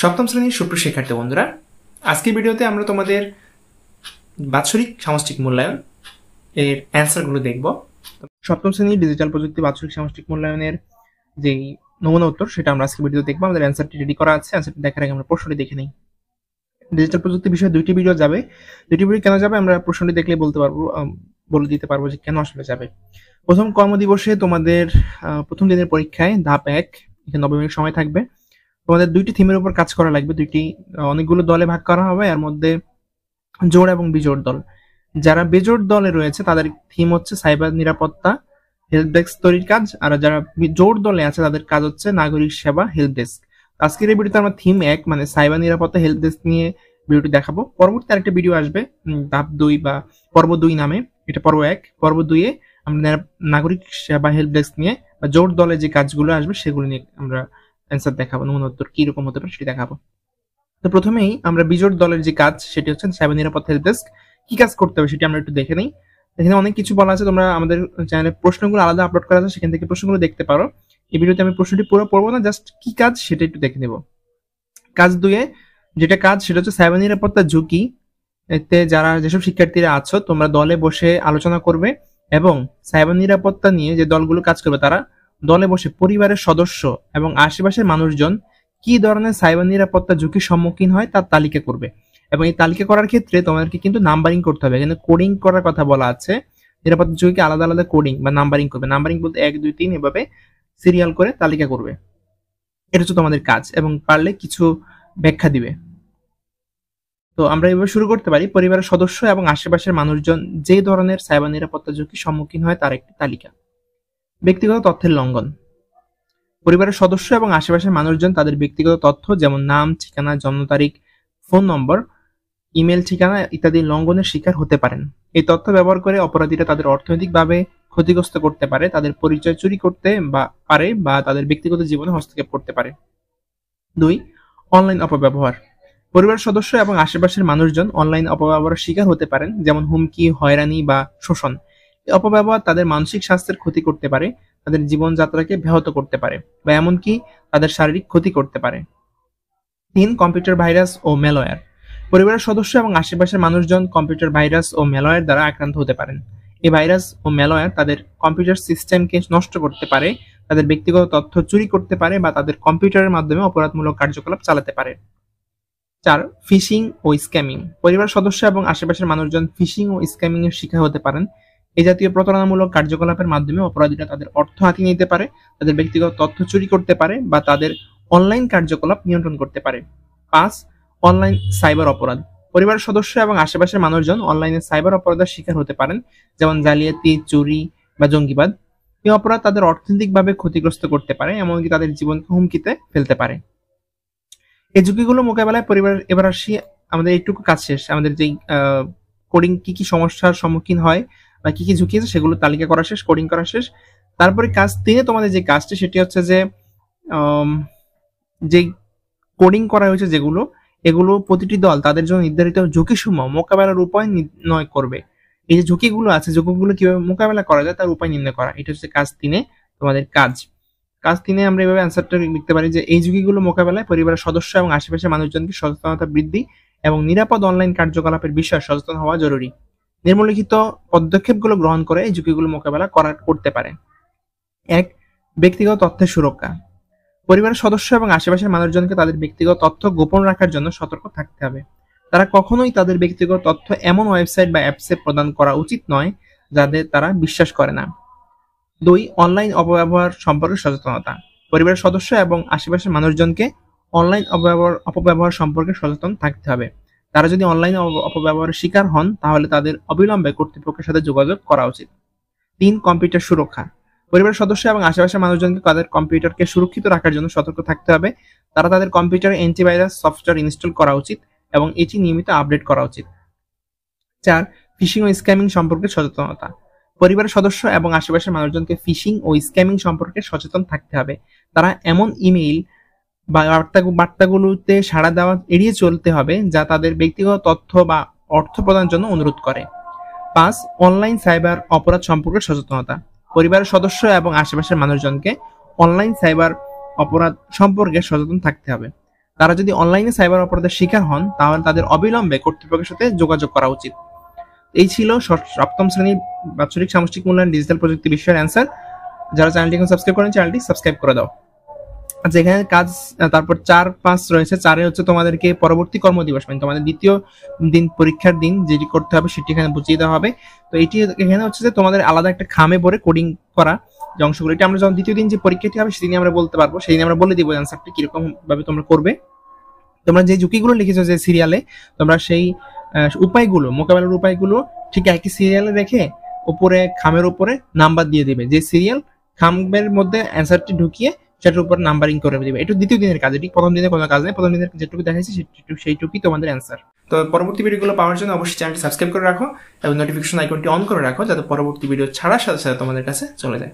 সপ্তম শ্রেণীর সুপ্রিয় শিক্ষার্থী বন্ধুরা আজকের ভিডিওতে আমরা তোমাদের বাৎসরিক সামষ্টিক মূল্যায়ন এর অ্যান্সারগুলো দেখব সপ্তম শ্রেণীর ডিজিটাল প্রযুক্তি বাৎসরিক সামষ্টিক মূল্যায়নের যেই নমুনা উত্তর সেটা আমরা আজকে ভিডিও দেখবো আমাদের অ্যান্সারটি রেডি করা আছে অ্যান্সারটি দেখার আগে আমরা প্রশ্নটি দেখে নিই ডিজিটাল প্রযুক্তি বিষয়ে দুইটি ভিডিও যাবে দুইটি ভিডিও কেন যাবে আমরা প্রশ্নটি দেখলে বলতে পারবো বলে দিতে পারবো যে কেন আসলে যাবে প্রথম কর্মদিবসে তোমাদের প্রথম দিনের পরীক্ষায় ধাপ এক এখানে নবমীর সময় থাকবে তোমাদের দুইটি থিমের উপর কাজ করা লাগবে দুইটি অনেকগুলো দলে ভাগ করা হবে এর মধ্যে জোড় এবং বিজোড় দল যারা বেজোড় দলে রয়েছে তাদের থিম হচ্ছে সাইবার নিরাপত্তা হেল্প ডেস্ক তৈরির কাজ আর যারা জোর দলে আছে তাদের কাজ হচ্ছে নাগরিক সেবা হেল্প ডেস্ক আজকের এই ভিডিওতে আমরা থিম এক মানে সাইবার নিরাপত্তা হেল্প ডেস্ক নিয়ে ভিডিওটি দেখাবো পরবর্তী আরেকটা ভিডিও আসবে ধাপ দুই বা পর্ব দুই নামে এটা পর্ব এক পর্ব দুইয়ে আমরা নাগরিক সেবা হেল্প ডেস্ক নিয়ে বা জোর দলে যে কাজগুলো আসবে সেগুলো নিয়ে আমরা অ্যান্সার দেখাবো উত্তর কীরকম হতে পারে সেটি দেখাবো তো প্রথমেই আমরা বিজোট দলের যে কাজ সেটি হচ্ছে সাইবার নিরাপত্তা হেল্প ডেস্ক কি কাজ করতে হবে সেটি আমরা একটু দেখে নিই এখানে অনেক কিছু বলা আছে তোমরা আমাদের চ্যানেলে প্রশ্নগুলো আলাদা আপলোড করা আছে সেখান থেকে প্রশ্নগুলো দেখতে পারো এই ভিডিওতে আমি প্রশ্নটি পুরো পড়বো না জাস্ট কি কাজ সেটা একটু দেখে নেব কাজ দুয়ে যেটা কাজ সেটা হচ্ছে সাইবার নিরাপত্তা ঝুঁকি এতে যারা যেসব শিক্ষার্থীরা আছো তোমরা দলে বসে আলোচনা করবে এবং সাইবার নিরাপত্তা নিয়ে যে দলগুলো কাজ করবে তারা দলে বসে পরিবারের সদস্য এবং আশেপাশের মানুষজন কি ধরনের সাইবার নিরাপত্তা ঝুঁকির সম্মুখীন হয় তার তালিকা করবে এবং এই তালিকা করার ক্ষেত্রে তোমাদেরকে কিন্তু নাম্বারিং করতে হবে এখানে কোডিং করার কথা বলা আছে নিরাপত্তা ঝুঁকিকে আলাদা আলাদা কোডিং বা নাম্বারিং করবে নাম্বারিং বলতে এক দুই তিন এভাবে সিরিয়াল করে তালিকা করবে এটা হচ্ছে তোমাদের কাজ এবং পারলে কিছু ব্যাখ্যা দিবে তো আমরা এভাবে শুরু করতে পারি পরিবারের সদস্য এবং আশেপাশের মানুষজন যে ধরনের সাইবার নিরাপত্তা ঝুঁকির সম্মুখীন হয় তার একটি তালিকা ব্যক্তিগত তথ্যের লঙ্ঘন পরিবারের সদস্য এবং আশেপাশের মানুষজন তাদের ব্যক্তিগত তথ্য যেমন নাম ঠিকানা জন্ম তারিখ ফোন নম্বর ইমেল ঠিকানা ইত্যাদি লঙ্ঘনের শিকার হতে পারেন এই তথ্য ব্যবহার করে অপরাধীরা তাদের অর্থনৈতিকভাবে ক্ষতিগ্রস্ত করতে পারে তাদের পরিচয় চুরি করতে বা পারে বা তাদের ব্যক্তিগত জীবনে হস্তক্ষেপ করতে পারে দুই অনলাইন অপব্যবহার পরিবার সদস্য এবং আশেপাশের মানুষজন অনলাইন অপব্যবহারের শিকার হতে পারেন যেমন হুমকি হয়রানি বা শোষণ অপব্যবহার তাদের মানসিক স্বাস্থ্যের ক্ষতি করতে পারে তাদের জীবনযাত্রাকে ব্যাহত করতে পারে বা এমনকি তাদের শারীরিক ক্ষতি করতে পারে তিন কম্পিউটার ভাইরাস ও মেলোয়ার পরিবারের সদস্য এবং আশেপাশের মানুষজন কম্পিউটার ভাইরাস ও মেলোয়ার দ্বারা আক্রান্ত হতে পারেন এই ভাইরাস ও মেলোয়ার তাদের কম্পিউটার সিস্টেমকে নষ্ট করতে পারে তাদের ব্যক্তিগত তথ্য চুরি করতে পারে বা তাদের কম্পিউটারের মাধ্যমে অপরাধমূলক কার্যকলাপ চালাতে পারে চার ফিশিং ও স্ক্যামিং পরিবার সদস্য এবং আশেপাশের মানুষজন ফিশিং ও স্ক্যামিং এর শিকার হতে পারেন এই জাতীয় প্রতারণামূলক কার্যকলাপের মাধ্যমে অপরাধীরা তাদের অর্থ হাতিয়ে নিতে পারে তাদের ব্যক্তিগত তথ্য চুরি করতে পারে বা তাদের অনলাইন কার্যকলাপ নিয়ন্ত্রণ করতে পারে পাঁচ অনলাইন সাইবার অপরাধ পরিবারের সদস্য এবং আশেপাশের মানুষজন অনলাইনে সাইবার অপরাধের শিকার হতে পারেন যেমন জালিয়াতি চুরি বা জঙ্গিবাদ এই অপরাধ তাদের অর্থনৈতিকভাবে ক্ষতিগ্রস্ত করতে পারে এমনকি তাদের জীবনকে হুমকিতে ফেলতে পারে এই ঝুঁকিগুলো মোকাবেলায় পরিবারের এবার আসি আমাদের এইটুকু কাজ শেষ আমাদের যেই কোডিং কি কি সমস্যার সম্মুখীন হয় বা কি কি ঝুঁকি আছে সেগুলো তালিকা করা শেষ কোডিং করা শেষ তারপরে কাজ তিনে তোমাদের যে কাজটি সেটি হচ্ছে যে যে কোডিং করা হয়েছে যেগুলো এগুলো প্রতিটি দল তাদের জন্য নির্ধারিত ঝুঁকিসমূহ মোকাবেলার উপায় নির্ণয় করবে এই যে ঝুঁকিগুলো আছে ঝুঁকিগুলো কিভাবে মোকাবেলা করা যায় তার উপায় নির্ণয় করা এটা হচ্ছে কাজ তিনে তোমাদের কাজ কাজ তিনে আমরা এভাবে অ্যান্সারটা লিখতে পারি যে এই ঝুঁকিগুলো মোকাবেলায় পরিবারের সদস্য এবং আশেপাশের মানুষজনকে সচেতনতা বৃদ্ধি এবং নিরাপদ অনলাইন কার্যকলাপের বিষয়ে সচেতন হওয়া জরুরি নিম্নলিখিত পদক্ষেপগুলো গ্রহণ করে এই ঝুঁকিগুলো মোকাবেলা করা করতে পারে এক ব্যক্তিগত তথ্যের সুরক্ষা পরিবারের সদস্য এবং আশেপাশের মানুষজনকে তাদের ব্যক্তিগত তথ্য গোপন রাখার জন্য সতর্ক থাকতে হবে তারা কখনোই তাদের ব্যক্তিগত তথ্য এমন ওয়েবসাইট বা অ্যাপসে প্রদান করা উচিত নয় যাদের তারা বিশ্বাস করে না দুই অনলাইন অপব্যবহার সম্পর্কে সচেতনতা পরিবারের সদস্য এবং আশেপাশের মানুষজনকে অনলাইন অপব্যবহার অপব্যবহার সম্পর্কে সচেতন থাকতে হবে তারা যদি অনলাইনে অপব্যবহারের শিকার হন তাহলে তাদের অবিলম্বে কর্তৃপক্ষের সাথে যোগাযোগ করা উচিত তিন কম্পিউটার সুরক্ষা পরিবারের সদস্য এবং আশেপাশের মানুষজনকে তাদের কম্পিউটারকে সুরক্ষিত রাখার জন্য সতর্ক থাকতে হবে তারা তাদের কম্পিউটারে অ্যান্টিভাইরাস সফটওয়্যার ইনস্টল করা উচিত এবং এটি নিয়মিত আপডেট করা উচিত চার ফিশিং ও স্ক্যামিং সম্পর্কে সচেতনতা পরিবারের সদস্য এবং আশেপাশের মানুষজনকে ফিশিং ও স্ক্যামিং সম্পর্কে সচেতন থাকতে হবে তারা এমন ইমেইল বার্তাগুলোতে সাড়া দেওয়া এড়িয়ে চলতে হবে যা তাদের ব্যক্তিগত তথ্য বা অর্থ প্রদানের জন্য অনুরোধ করে পাঁচ অনলাইন সাইবার অপরাধ সম্পর্কে সচেতনতা পরিবারের সদস্য এবং আশেপাশের মানুষজনকে অনলাইন সাইবার অপরাধ সম্পর্কে সচেতন থাকতে হবে তারা যদি অনলাইনে সাইবার অপরাধের শিকার হন তাহলে তাদের অবিলম্বে কর্তৃপক্ষের সাথে যোগাযোগ করা উচিত এই ছিল সপ্তম শ্রেণীর বাৎসরিক সামষ্টিক মূল্যায়ন ডিজিটাল প্রযুক্তি বিষয়ের অ্যান্সার যারা চ্যানেলটি এখন সাবস্ক্রাইব করেন চ্যানেলটি সাবস্ক্রাইব করে দাও যেখানে কাজ তারপর চার পাঁচ রয়েছে চারে হচ্ছে তোমাদেরকে পরবর্তী কর্মদিবস মানে তোমাদের দ্বিতীয় দিন পরীক্ষার দিন যেটি করতে হবে সেটি এখানে বুঝিয়ে দেওয়া হবে তো এটি এখানে হচ্ছে যে তোমাদের আলাদা একটা খামে পরে কোডিং করা যে অংশগুলো এটা আমরা যখন দ্বিতীয় দিন যে পরীক্ষাটি হবে সেদিন আমরা বলতে পারবো সেদিন আমরা বলে দিব অ্যান্সারটি কিরকম ভাবে তোমরা করবে তোমরা যে ঝুঁকিগুলো লিখেছো যে সিরিয়ালে তোমরা সেই উপায়গুলো মোকাবেলার উপায়গুলো ঠিক একই সিরিয়ালে রেখে উপরে খামের উপরে নাম্বার দিয়ে দেবে যে সিরিয়াল খামের মধ্যে অ্যান্সারটি ঢুকিয়ে সেটার উপর নাম্বারিং করে দিবে এটা দ্বিতীয় দিনের কাজ এটি প্রথম দিনের কোনো কাজ নেই প্রথম দিনের যেটুকু দেখাইছি সেইটুকুই তোমাদের অ্যান্সার তো পরবর্তী ভিডিওগুলো পাওয়ার জন্য অবশ্যই চ্যানেলটি সাবস্ক্রাইব করে রাখো এবং নোটিফিকেশন আইকনটি অন করে রাখো যাতে পরবর্তী ভিডিও ছাড়ার সাথে সাথে তোমাদের কাছে চলে যায়